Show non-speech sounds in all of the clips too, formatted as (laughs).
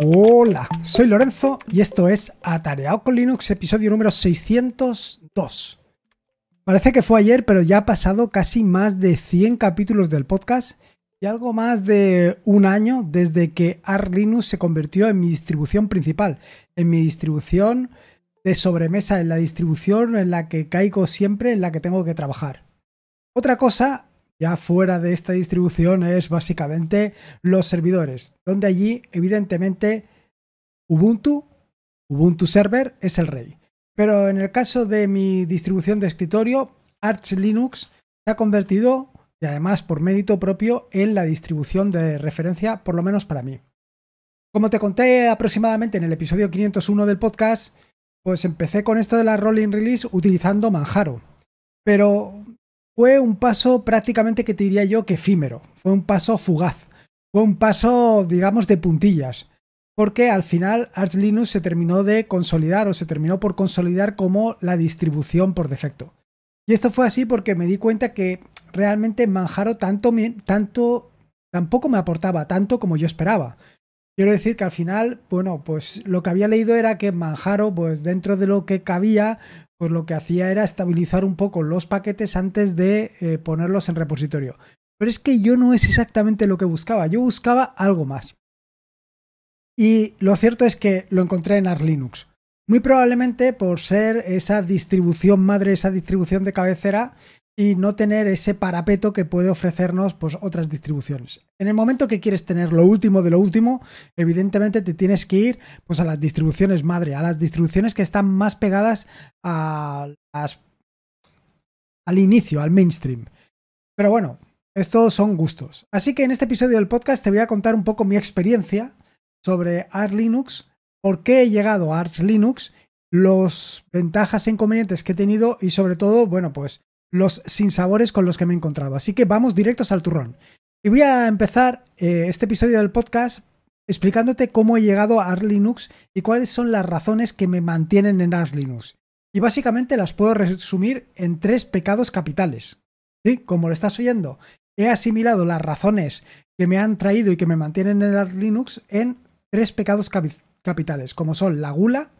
Hola, soy Lorenzo y esto es Atareado con Linux, episodio número 602. Parece que fue ayer, pero ya ha pasado casi más de 100 capítulos del podcast y algo más de un año desde que Arch Linux se convirtió en mi distribución principal, en mi distribución de sobremesa, en la distribución en la que caigo siempre, en la que tengo que trabajar. Otra cosa ya fuera de esta distribución es básicamente los servidores, donde allí evidentemente Ubuntu, Ubuntu Server es el rey. Pero en el caso de mi distribución de escritorio, Arch Linux se ha convertido, y además por mérito propio, en la distribución de referencia, por lo menos para mí. Como te conté aproximadamente en el episodio 501 del podcast, pues empecé con esto de la rolling release utilizando Manjaro. Pero fue un paso prácticamente que te diría yo que efímero, fue un paso fugaz, fue un paso, digamos, de puntillas, porque al final Arch Linux se terminó de consolidar o se terminó por consolidar como la distribución por defecto. Y esto fue así porque me di cuenta que realmente Manjaro tanto, tanto tampoco me aportaba tanto como yo esperaba. Quiero decir que al final, bueno, pues lo que había leído era que Manjaro, pues dentro de lo que cabía, pues lo que hacía era estabilizar un poco los paquetes antes de eh, ponerlos en repositorio. Pero es que yo no es exactamente lo que buscaba, yo buscaba algo más. Y lo cierto es que lo encontré en Arch Linux. Muy probablemente por ser esa distribución madre, esa distribución de cabecera, y no tener ese parapeto que puede ofrecernos pues, otras distribuciones. En el momento que quieres tener lo último de lo último, evidentemente te tienes que ir pues, a las distribuciones madre, a las distribuciones que están más pegadas al inicio, al mainstream. Pero bueno, estos son gustos. Así que en este episodio del podcast te voy a contar un poco mi experiencia sobre Arch Linux, por qué he llegado a Arch Linux, los ventajas e inconvenientes que he tenido y sobre todo, bueno, pues los sinsabores con los que me he encontrado. Así que vamos directos al turrón. Y voy a empezar eh, este episodio del podcast explicándote cómo he llegado a Arch Linux y cuáles son las razones que me mantienen en Arch Linux. Y básicamente las puedo resumir en tres pecados capitales. ¿Sí? Como lo estás oyendo, he asimilado las razones que me han traído y que me mantienen en Arch Linux en tres pecados capitales, como son la gula,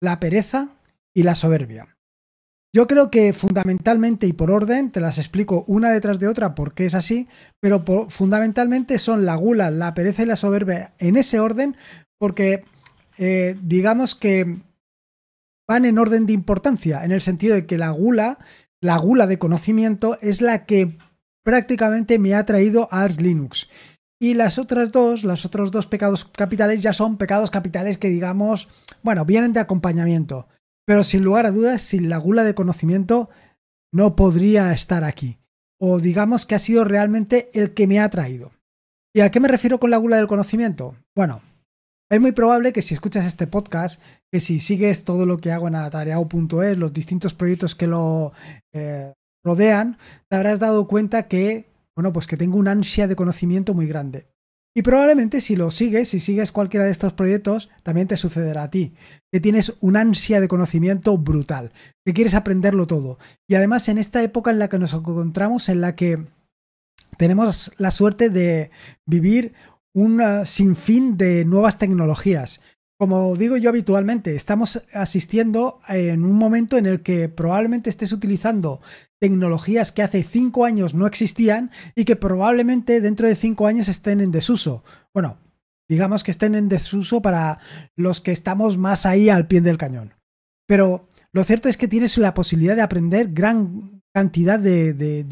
la pereza y la soberbia. Yo creo que fundamentalmente y por orden, te las explico una detrás de otra porque es así, pero fundamentalmente son la gula, la pereza y la soberbia en ese orden porque eh, digamos que van en orden de importancia, en el sentido de que la gula, la gula de conocimiento es la que prácticamente me ha traído a Ars Linux. Y las otras dos, los otros dos pecados capitales ya son pecados capitales que digamos, bueno, vienen de acompañamiento. Pero sin lugar a dudas, sin la gula de conocimiento, no podría estar aquí. O digamos que ha sido realmente el que me ha traído. ¿Y a qué me refiero con la gula del conocimiento? Bueno, es muy probable que si escuchas este podcast, que si sigues todo lo que hago en atareao.es, los distintos proyectos que lo eh, rodean, te habrás dado cuenta que, bueno, pues que tengo una ansia de conocimiento muy grande. Y probablemente si lo sigues, si sigues cualquiera de estos proyectos, también te sucederá a ti, que tienes una ansia de conocimiento brutal, que quieres aprenderlo todo. Y además en esta época en la que nos encontramos, en la que tenemos la suerte de vivir un sinfín de nuevas tecnologías. Como digo yo habitualmente, estamos asistiendo eh, en un momento en el que probablemente estés utilizando tecnologías que hace cinco años no existían y que probablemente dentro de cinco años estén en desuso. Bueno, digamos que estén en desuso para los que estamos más ahí al pie del cañón. Pero lo cierto es que tienes la posibilidad de aprender gran cantidad de, de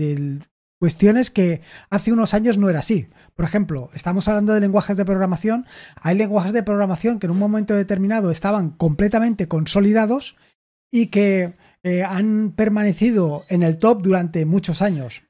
Cuestiones que hace unos años no era así. Por ejemplo, estamos hablando de lenguajes de programación. Hay lenguajes de programación que en un momento determinado estaban completamente consolidados y que eh, han permanecido en el top durante muchos años.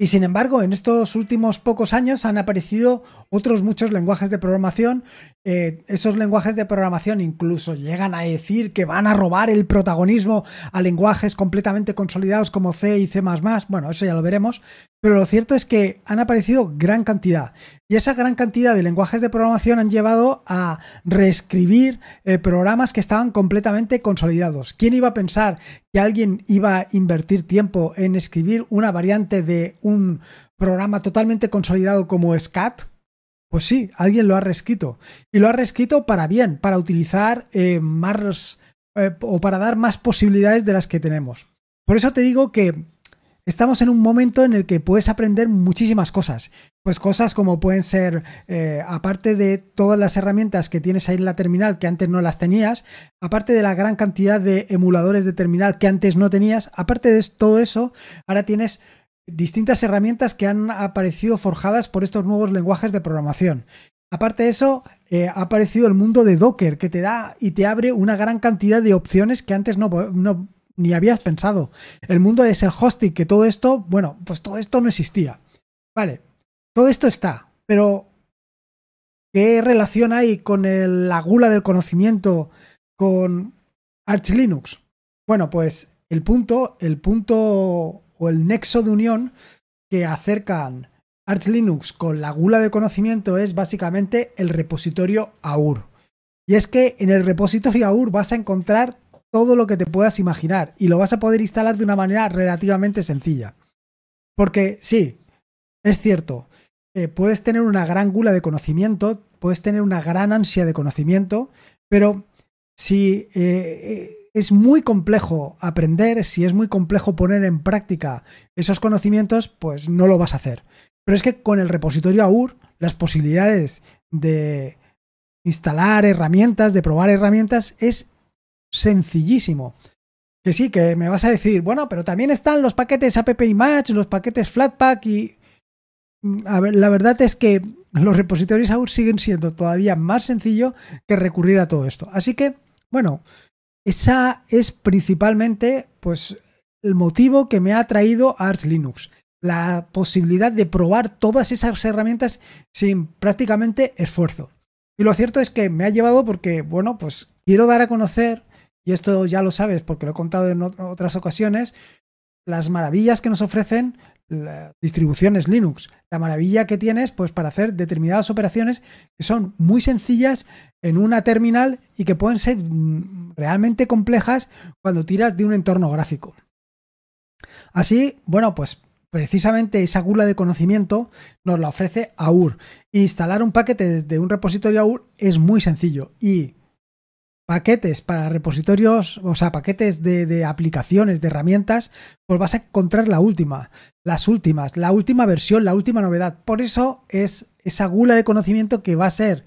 Y sin embargo, en estos últimos pocos años han aparecido otros muchos lenguajes de programación. Eh, esos lenguajes de programación incluso llegan a decir que van a robar el protagonismo a lenguajes completamente consolidados como C y C ⁇ Bueno, eso ya lo veremos pero lo cierto es que han aparecido gran cantidad. Y esa gran cantidad de lenguajes de programación han llevado a reescribir eh, programas que estaban completamente consolidados. ¿Quién iba a pensar que alguien iba a invertir tiempo en escribir una variante de un programa totalmente consolidado como SCAT? Pues sí, alguien lo ha reescrito. Y lo ha reescrito para bien, para utilizar eh, más eh, o para dar más posibilidades de las que tenemos. Por eso te digo que estamos en un momento en el que puedes aprender muchísimas cosas. Pues cosas como pueden ser, eh, aparte de todas las herramientas que tienes ahí en la terminal que antes no las tenías, aparte de la gran cantidad de emuladores de terminal que antes no tenías, aparte de todo eso, ahora tienes distintas herramientas que han aparecido forjadas por estos nuevos lenguajes de programación. Aparte de eso, eh, ha aparecido el mundo de Docker, que te da y te abre una gran cantidad de opciones que antes no, no ni habías pensado. El mundo de ser hosting, que todo esto, bueno, pues todo esto no existía. Vale, todo esto está, pero ¿qué relación hay con la gula del conocimiento con Arch Linux? Bueno, pues el punto, el punto o el nexo de unión que acercan Arch Linux con la gula de conocimiento es básicamente el repositorio AUR. Y es que en el repositorio AUR vas a encontrar todo lo que te puedas imaginar y lo vas a poder instalar de una manera relativamente sencilla. Porque sí, es cierto, eh, puedes tener una gran gula de conocimiento, puedes tener una gran ansia de conocimiento, pero si eh, eh, es muy complejo aprender, si es muy complejo poner en práctica esos conocimientos, pues no lo vas a hacer. Pero es que con el repositorio AUR, las posibilidades de instalar herramientas, de probar herramientas, es sencillísimo. Que sí, que me vas a decir, bueno, pero también están los paquetes app los paquetes flatpak y... Mm, a ver, la verdad es que los repositorios aún siguen siendo todavía más sencillo que recurrir a todo esto. Así que, bueno, esa es principalmente pues el motivo que me ha traído Arch Linux, la posibilidad de probar todas esas herramientas sin prácticamente esfuerzo. Y lo cierto es que me ha llevado porque, bueno, pues quiero dar a conocer y esto ya lo sabes porque lo he contado en otras ocasiones, las maravillas que nos ofrecen las distribuciones Linux. La maravilla que tienes pues para hacer determinadas operaciones que son muy sencillas en una terminal y que pueden ser mm, realmente complejas cuando tiras de un entorno gráfico. Así, bueno, pues precisamente esa gula de conocimiento nos la ofrece AUR. Instalar un paquete desde un repositorio AUR es muy sencillo y paquetes para repositorios, o sea, paquetes de, aplicaciones, de herramientas, pues vas a encontrar la última, las últimas, la última versión, la última novedad. Por eso es esa gula de conocimiento que va a ser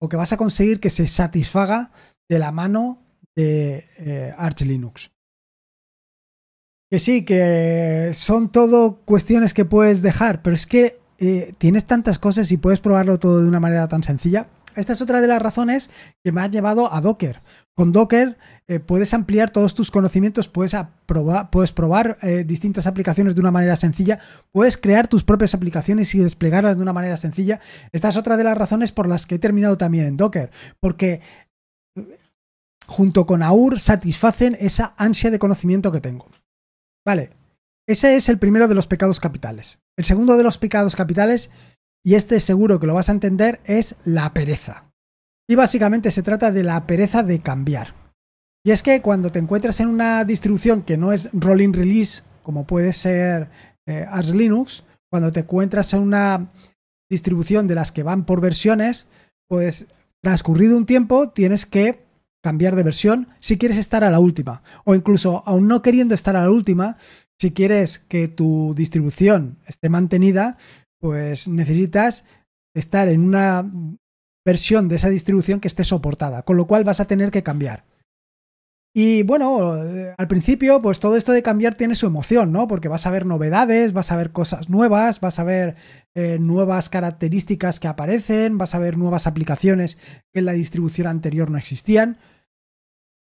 o que vas a conseguir que se satisfaga de la mano de eh, Arch Linux. Que sí, que son todo cuestiones que puedes dejar, pero es que eh, tienes tantas cosas y puedes probarlo todo de una manera tan sencilla esta es otra de las razones que me ha llevado a Docker. Con Docker eh, puedes ampliar todos tus conocimientos, puedes, puedes probar eh, distintas aplicaciones de una manera sencilla, puedes crear tus propias aplicaciones y desplegarlas de una manera sencilla. Esta es otra de las razones por las que he terminado también en Docker, porque eh, junto con AUR satisfacen esa ansia de conocimiento que tengo. Vale, ese es el primero de los pecados capitales. El segundo de los pecados capitales y este seguro que lo vas a entender, es la pereza. Y básicamente se trata de la pereza de cambiar. Y es que cuando te encuentras en una distribución que no es rolling release, como puede ser eh, Arch Linux, cuando te encuentras en una distribución de las que van por versiones, pues transcurrido un tiempo tienes que cambiar de versión si quieres estar a la última. O incluso, aún no queriendo estar a la última, si quieres que tu distribución esté mantenida, pues necesitas estar en una versión de esa distribución que esté soportada, con lo cual vas a tener que cambiar. Y bueno, eh, al principio, pues todo esto de cambiar tiene su emoción, ¿no? Porque vas a ver novedades, vas a ver cosas nuevas, vas a ver eh, nuevas características que aparecen, vas a ver nuevas aplicaciones que en la distribución anterior no existían.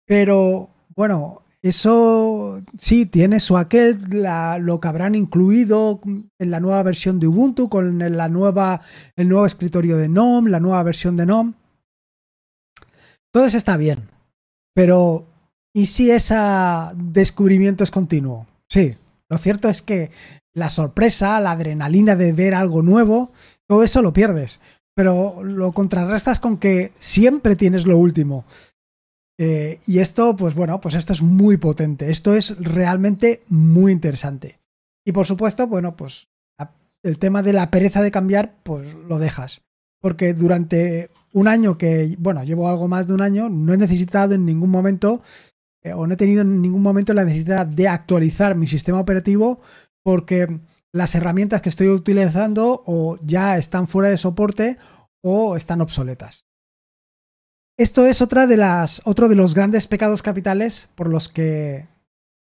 Pero bueno, eso sí, tiene su aquel, lo que habrán incluido en la nueva versión de Ubuntu, con la nueva, el nuevo escritorio de GNOME, la nueva versión de GNOME. Todo eso está bien. Pero, ¿y si ese descubrimiento es continuo? Sí, lo cierto es que la sorpresa, la adrenalina de ver algo nuevo, todo eso lo pierdes. Pero lo contrarrestas con que siempre tienes lo último. Eh, y esto, pues bueno, pues esto es muy potente. Esto es realmente muy interesante. Y por supuesto, bueno, pues el tema de la pereza de cambiar, pues lo dejas. Porque durante un año que, bueno, llevo algo más de un año, no he necesitado en ningún momento eh, o no he tenido en ningún momento la necesidad de actualizar mi sistema operativo porque las herramientas que estoy utilizando o ya están fuera de soporte o están obsoletas. Esto es otra de las, otro de los grandes pecados capitales por los que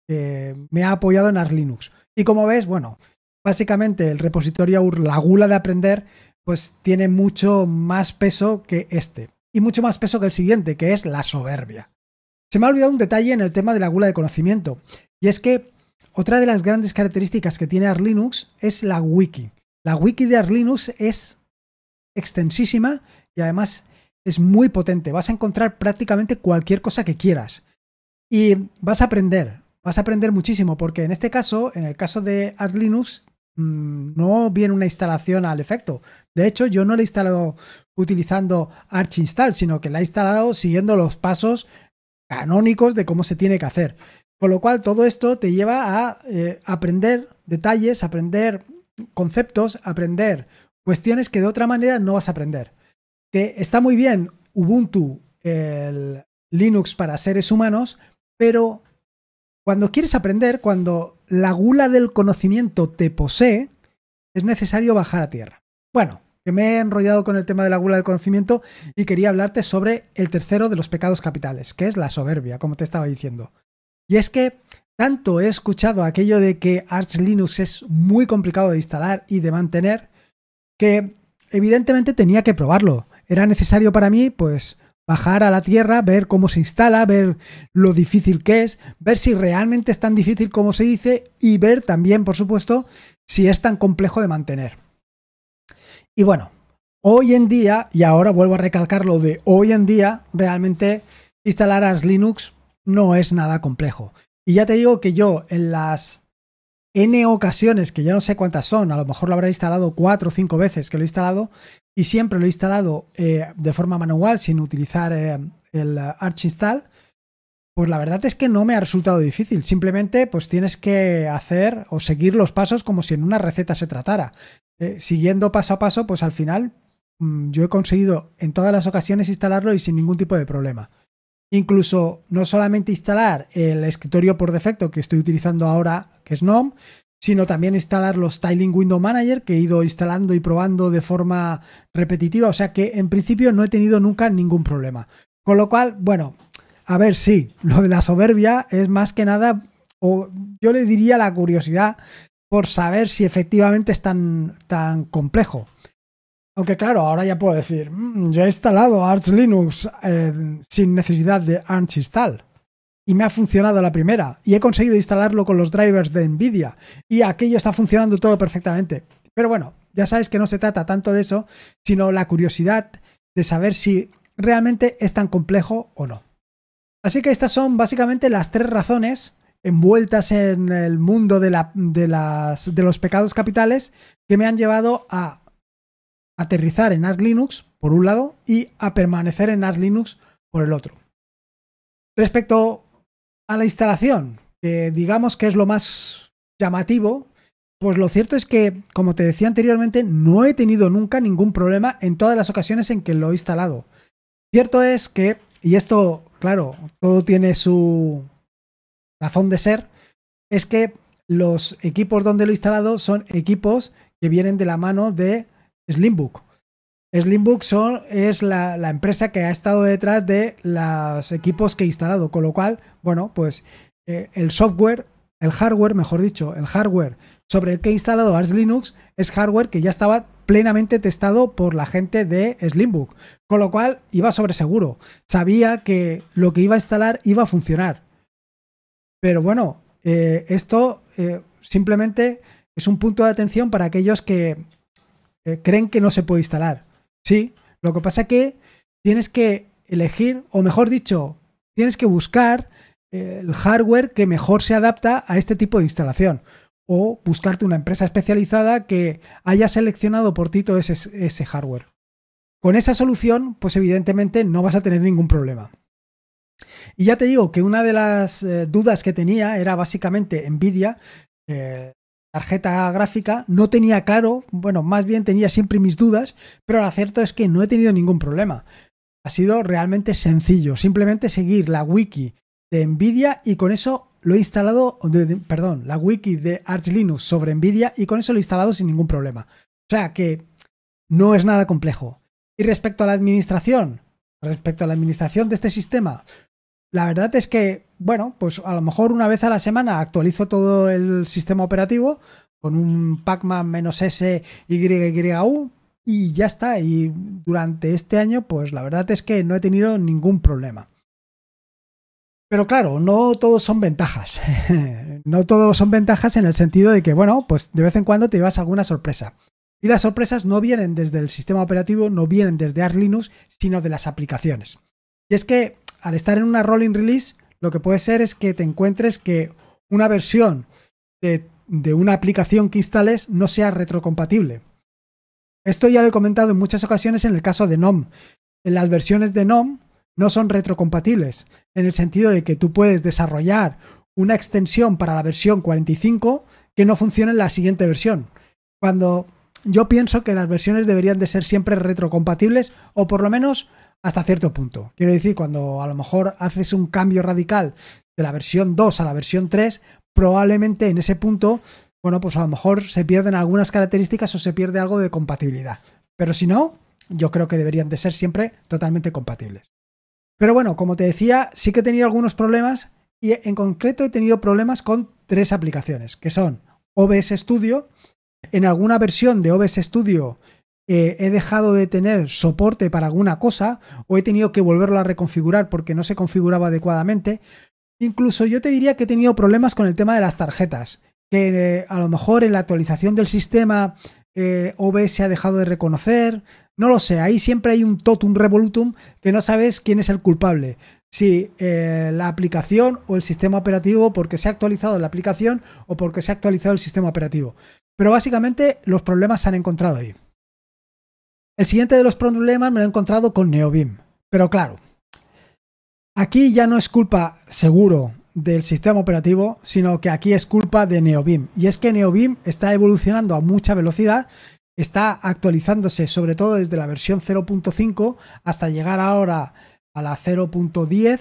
eh, me ha apoyado en Arlinux. Y como ves, bueno, básicamente el repositorio UR, la gula de aprender, pues tiene mucho más peso que este. Y mucho más peso que el siguiente, que es la soberbia. Se me ha olvidado un detalle en el tema de la gula de conocimiento. Y es que otra de las grandes características que tiene Arlinux es la wiki. La wiki de Arlinux es extensísima y además es muy potente. Vas a encontrar prácticamente cualquier cosa que quieras. Y vas a aprender, vas a aprender muchísimo, porque en este caso, en el caso de Arch Linux, mm, no viene una instalación al efecto. De hecho, yo no la he instalado utilizando Arch Install, sino que la he instalado siguiendo los pasos canónicos de cómo se tiene que hacer. Con lo cual, todo esto te lleva a eh, aprender detalles, aprender conceptos, aprender cuestiones que de otra manera no vas a aprender que está muy bien Ubuntu, el Linux para seres humanos, pero cuando quieres aprender, cuando la gula del conocimiento te posee, es necesario bajar a tierra. Bueno, que me he enrollado con el tema de la gula del conocimiento y quería hablarte sobre el tercero de los pecados capitales, que es la soberbia, como te estaba diciendo. Y es que tanto he escuchado aquello de que Arch Linux es muy complicado de instalar y de mantener, que evidentemente tenía que probarlo era necesario para mí, pues, bajar a la tierra, ver cómo se instala, ver lo difícil que es, ver si realmente es tan difícil como se dice y ver también, por supuesto, si es tan complejo de mantener. Y bueno, hoy en día, y ahora vuelvo a recalcar lo de hoy en día, realmente instalar Arch Linux no es nada complejo. Y ya te digo que yo en las N ocasiones, que ya no sé cuántas son, a lo mejor lo habrá instalado cuatro o cinco veces que lo he instalado, y siempre lo he instalado eh, de forma manual, sin utilizar eh, el Arch Install, pues la verdad es que no me ha resultado difícil. Simplemente, pues tienes que hacer o seguir los pasos como si en una receta se tratara. Eh, siguiendo paso a paso, pues al final mm, yo he conseguido en todas las ocasiones instalarlo y sin ningún tipo de problema incluso no solamente instalar el escritorio por defecto que estoy utilizando ahora, que es GNOME, sino también instalar los Styling Window Manager que he ido instalando y probando de forma repetitiva. O sea que en principio no he tenido nunca ningún problema. Con lo cual, bueno, a ver, si lo de la soberbia es más que nada, o yo le diría la curiosidad por saber si efectivamente es tan, tan complejo. Aunque claro, ahora ya puedo decir, mm, ya he instalado Arch Linux eh, sin necesidad de Arch install. Y me ha funcionado la primera. Y he conseguido instalarlo con los drivers de Nvidia. Y aquello está funcionando todo perfectamente. Pero bueno, ya sabes que no se trata tanto de eso, sino la curiosidad de saber si realmente es tan complejo o no. Así que estas son básicamente las tres razones envueltas en el mundo de los pecados capitales que me han llevado a aterrizar en Arch Linux por un lado y a permanecer en Arch Linux por el otro. Respecto a la instalación, que digamos que es lo más llamativo, pues lo cierto es que, como te decía anteriormente, no he tenido nunca ningún problema en todas las ocasiones en que lo he instalado. Cierto es que, y esto, claro, todo tiene su razón de ser, es que los equipos donde lo he instalado son equipos que vienen de la mano de Slimbook. Slimbook son, es la, empresa que ha estado detrás de los equipos que he instalado, con lo cual, bueno, pues eh, el software, el hardware, mejor dicho, el hardware sobre el que he instalado Arch Linux es hardware que ya estaba plenamente testado por la gente de Slimbook, con lo cual iba sobre seguro, sabía que lo que iba a instalar iba a funcionar. Pero bueno, eh, esto eh, simplemente es un punto de atención para aquellos que eh, creen que no se puede instalar. Sí, lo que pasa es que tienes que elegir, o mejor dicho, tienes que buscar eh, el hardware que mejor se adapta a este tipo de instalación. O buscarte una empresa especializada que haya seleccionado por ti todo ese, hardware. Con esa solución, pues evidentemente no vas a tener ningún problema. Y ya te digo que una de las eh, dudas que tenía era básicamente Nvidia, tarjeta gráfica, no tenía claro, bueno, más bien tenía siempre mis dudas, pero lo cierto es que no he tenido ningún problema. Ha sido realmente sencillo, simplemente seguir la wiki de Nvidia y con eso lo he instalado, perdón, la wiki de Arch Linux sobre Nvidia y con eso lo he instalado sin ningún problema. O sea que no es nada complejo. Y respecto a la administración, respecto a la administración de este sistema, la verdad es que, bueno, pues a lo mejor una vez a la semana actualizo todo el sistema operativo con un Pac-Man menos S y ya está. Y durante este año, pues la verdad es que no he tenido ningún problema. Pero claro, no todos son ventajas. (laughs) no todos son ventajas en el sentido de que, bueno, pues de vez en cuando te llevas alguna sorpresa. Y las sorpresas no vienen desde el sistema operativo, no vienen desde Arch Linux, sino de las aplicaciones. Y es que al estar en una rolling release, lo que puede ser es que te encuentres que una versión de, una aplicación que instales no sea retrocompatible. Esto ya lo he comentado en muchas ocasiones en el caso de NOM. En las versiones de NOM no son retrocompatibles, en el sentido de que tú puedes desarrollar una extensión para la versión 45 que no funcione en la siguiente versión. Cuando yo pienso que las versiones deberían de ser siempre retrocompatibles o por lo menos hasta cierto punto. Quiero decir, cuando a lo mejor haces un cambio radical de la versión 2 a la versión 3, probablemente en ese punto, bueno, pues a lo mejor se pierden algunas características o se pierde algo de compatibilidad. Pero si no, yo creo que deberían de ser siempre totalmente compatibles. Pero bueno, como te decía, sí que he tenido algunos problemas y en concreto he tenido problemas con tres aplicaciones, que son OBS Studio, en alguna versión de OBS Studio eh, he dejado de tener soporte para alguna cosa o he tenido que volverlo a reconfigurar porque no se configuraba adecuadamente. Incluso yo te diría que he tenido problemas con el tema de las tarjetas, que eh, a lo mejor en la actualización del sistema eh, OBS se ha dejado de reconocer, no lo sé, ahí siempre hay un totum revolutum que no sabes quién es el culpable. Si eh, la aplicación o el sistema operativo, porque se ha actualizado la aplicación o porque se ha actualizado el sistema operativo. Pero básicamente los problemas se han encontrado ahí. El siguiente de los problemas me lo he encontrado con NeoBim. Pero claro, aquí ya no es culpa, seguro, del sistema operativo, sino que aquí es culpa de NeoBim. Y es que NeoBim está evolucionando a mucha velocidad, está actualizándose sobre todo desde la versión 0.5 hasta llegar ahora a la 0.10.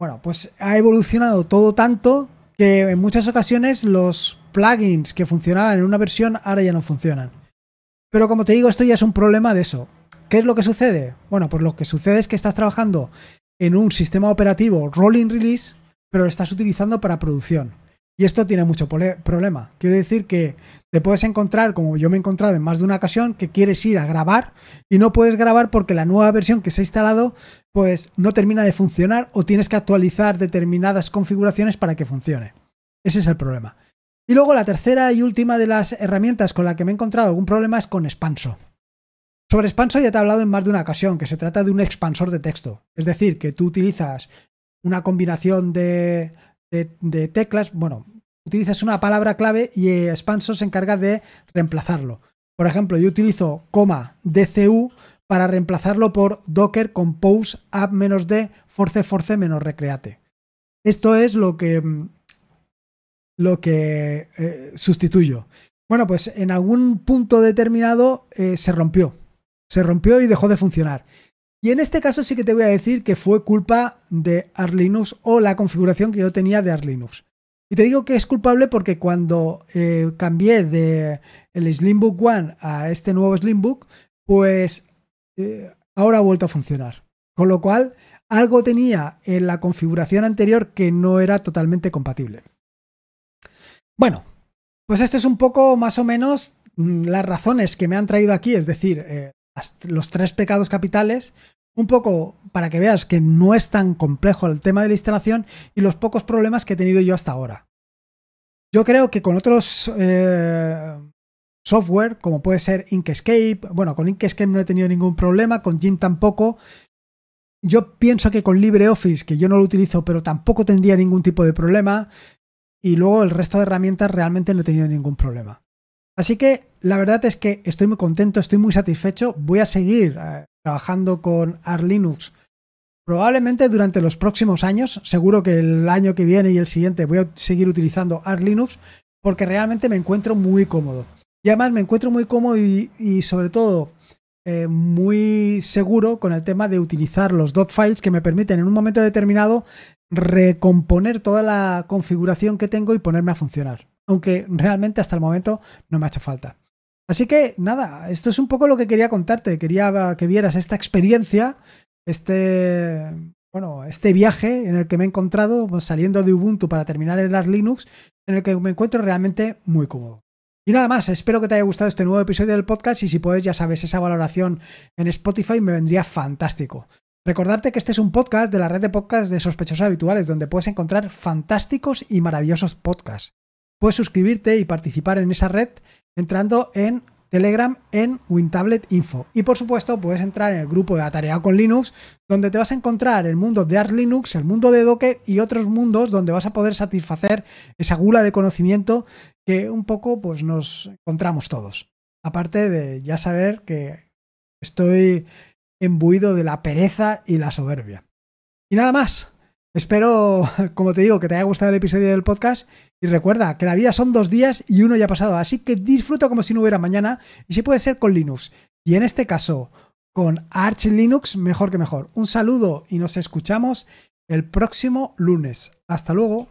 Bueno, pues ha evolucionado todo tanto que en muchas ocasiones los plugins que funcionaban en una versión ahora ya no funcionan. Pero como te digo, esto ya es un problema de eso. ¿Qué es lo que sucede? Bueno, pues lo que sucede es que estás trabajando en un sistema operativo rolling release, pero lo estás utilizando para producción. Y esto tiene mucho problema. Quiero decir que te puedes encontrar, como yo me he encontrado en más de una ocasión, que quieres ir a grabar y no puedes grabar porque la nueva versión que se ha instalado pues no termina de funcionar o tienes que actualizar determinadas configuraciones para que funcione. Ese es el problema. Y luego la tercera y última de las herramientas con la que me he encontrado algún problema es con Expanso. Sobre Expanso ya te he hablado en más de una ocasión, que se trata de un expansor de texto. Es decir, que tú utilizas una combinación de, de teclas, bueno, utilizas una palabra clave y Expanso eh, se encarga de reemplazarlo. Por ejemplo, yo utilizo coma DCU para reemplazarlo por Docker Compose app-d force force-recreate. Esto es lo que mm, lo que eh, sustituyo. Bueno, pues en algún punto determinado eh, se rompió. Se rompió y dejó de funcionar. Y en este caso sí que te voy a decir que fue culpa de Arlinux o la configuración que yo tenía de Arlinux. Y te digo que es culpable porque cuando eh, cambié de el Slimbook One a este nuevo Slimbook, pues ahora ha vuelto a funcionar. Con lo cual, algo tenía en la configuración anterior que no era totalmente compatible. Bueno, pues esto es un poco más o menos mm, las razones que me han traído aquí, es decir, eh, los tres pecados capitales, un poco para que veas que no es tan complejo el tema de la instalación y los pocos problemas que he tenido yo hasta ahora. Yo creo que con otros eh, software, como puede ser Inkscape, bueno, con Inkscape no he tenido ningún problema, con Jim tampoco. Yo pienso que con LibreOffice, que yo no lo utilizo, pero tampoco tendría ningún tipo de problema y luego el resto de herramientas realmente no he tenido ningún problema. Así que la verdad es que estoy muy contento, estoy muy satisfecho, voy a seguir eh, trabajando con AR Linux probablemente durante los próximos años, seguro que el año que viene y el siguiente voy a seguir utilizando AR Linux porque realmente me encuentro muy cómodo. Y además me encuentro muy cómodo y sobre todo eh, muy seguro con el tema de utilizar los dot files que me permiten en un momento determinado recomponer toda la configuración que tengo y ponerme a funcionar. Aunque realmente hasta el momento no me ha hecho falta. Así que nada, esto es un poco lo que quería contarte. Quería que vieras esta experiencia, este, bueno, este viaje en el que me he encontrado pues, saliendo de Ubuntu para terminar en Arch Linux, en el que me encuentro realmente muy cómodo. Y nada más, espero que te haya gustado este nuevo episodio del podcast y si puedes, ya sabes, esa valoración en Spotify me vendría fantástico. Recordarte que este es un podcast de la red de podcasts de sospechosos habituales, donde puedes encontrar fantásticos y maravillosos podcasts. Puedes suscribirte y participar en esa red entrando en Telegram en Wintablet Info. Y por supuesto, puedes entrar en el grupo de Atareado con Linux, donde te vas a encontrar el mundo de Arch Linux, el mundo de Docker y otros mundos donde vas a poder satisfacer esa gula de conocimiento que un poco pues nos encontramos todos. Aparte de ya saber que estoy embuido de la pereza y la soberbia. Y nada más. Espero, (laughs) como te digo, que te haya gustado el episodio del podcast y recuerda que la vida son dos días y uno ya ha pasado, así que disfruta como si no hubiera mañana y si puede ser con Linux. Y en este caso, con Arch Linux, mejor que mejor. Un saludo y nos escuchamos el próximo lunes. Hasta luego.